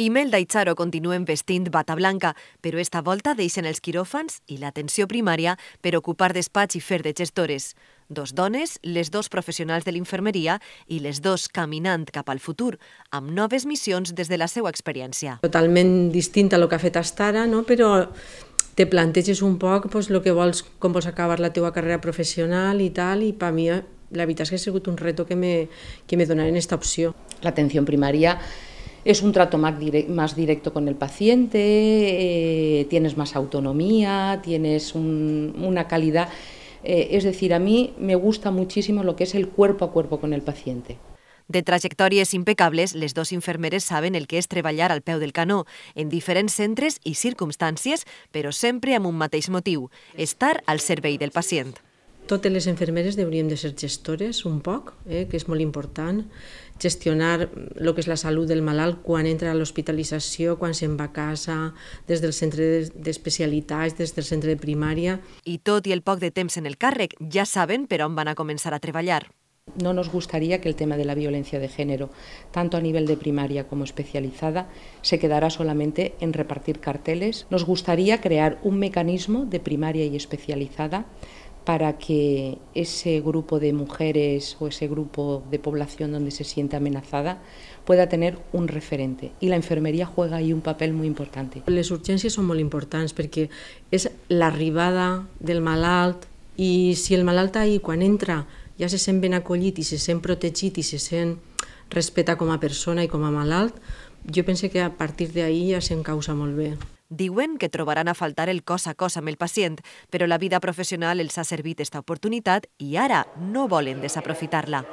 Imelda i Charo continuen vestint bata blanca, però esta volta deixen els quiròfans i l'atenció primària per ocupar despatx i fer de gestores. Dos dones, les dos professionals de l'infermeria i les dos caminant cap al futur, amb noves missions des de la seva experiència. Totalment distinta a lo que ha fet Astara, no? però te planteges un poc pues, lo que vols, com vols acabar la teva carrera professional i tal, i per mi eh, la veritat és que ha sigut un reto que me, que me donaren aquesta opció. L'atenció primària es un trato más directo con el paciente, eh, tienes más autonomía, tienes una calidad. Eh, es decir, a mí me gusta muchísimo lo que es el cuerpo a cuerpo con el paciente. De trayectorias impecables, las dos enfermeras saben el que es treballar al peo del canó, en diferentes centres y circunstancias, pero siempre a un mateix motiu, estar al servei del pacient. totes les enfermeres hauríem de ser gestores un poc, eh, que és molt important, gestionar el que és la salut del malalt quan entra a l'hospitalització, quan se'n va a casa, des del centre d'especialitats, des del centre de primària. I tot i el poc de temps en el càrrec, ja saben per on van a començar a treballar. No nos gustaría que el tema de la violencia de género, tanto a nivel de primaria como especializada, se quedara solamente en repartir carteles. Nos gustaría crear un mecanismo de primaria y especializada para que ese grupo de mujeres o ese grupo de población donde se siente amenazada pueda tener un referente. Y la enfermería juega ahí un papel muy importante. urgencias son muy importantes porque es la ribada del malalt y si el malalt ahí cuando entra ya se sent ben acollit y se sent protegit y se sent respetado como persona y como a malalt, yo pensé que a partir de ya ya se causa molt Diuen que trobaran a faltar el cos a cos amb el pacient, però la vida professional els ha servit aquesta oportunitat i ara no volen desaprofitar-la.